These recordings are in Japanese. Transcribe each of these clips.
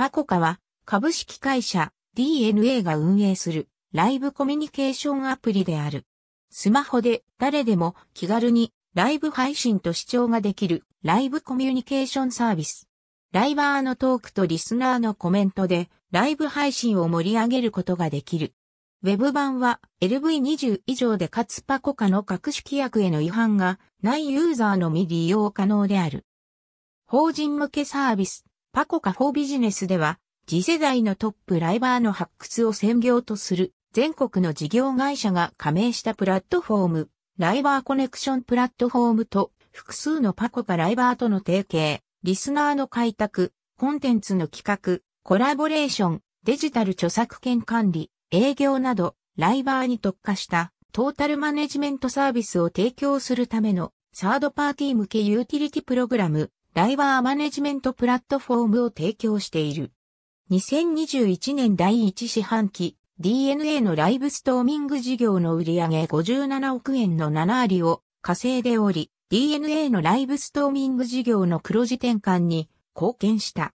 パコカは株式会社 DNA が運営するライブコミュニケーションアプリである。スマホで誰でも気軽にライブ配信と視聴ができるライブコミュニケーションサービス。ライバーのトークとリスナーのコメントでライブ配信を盛り上げることができる。ウェブ版は LV20 以上でかつパコカの各種規約への違反がないユーザーのみ利用可能である。法人向けサービスパコカフォービジネスでは、次世代のトップライバーの発掘を専業とする全国の事業会社が加盟したプラットフォーム、ライバーコネクションプラットフォームと複数のパコカライバーとの提携、リスナーの開拓、コンテンツの企画、コラボレーション、デジタル著作権管理、営業など、ライバーに特化したトータルマネジメントサービスを提供するためのサードパーティー向けユーティリティプログラム、ライバーマネジメントプラットフォームを提供している。2021年第1四半期、DNA のライブストーミング事業の売上57億円の7割を稼いでおり、DNA のライブストーミング事業の黒字転換に貢献した。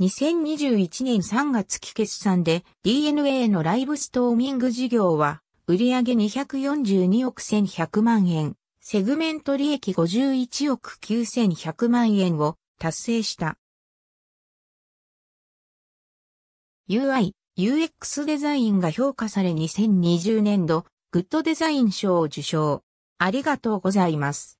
2021年3月期決算で DNA のライブストーミング事業は売上242億1100万円、セグメント利益51億9100万円を達成した。UI、UX デザインが評価され2020年度、グッドデザイン賞を受賞。ありがとうございます。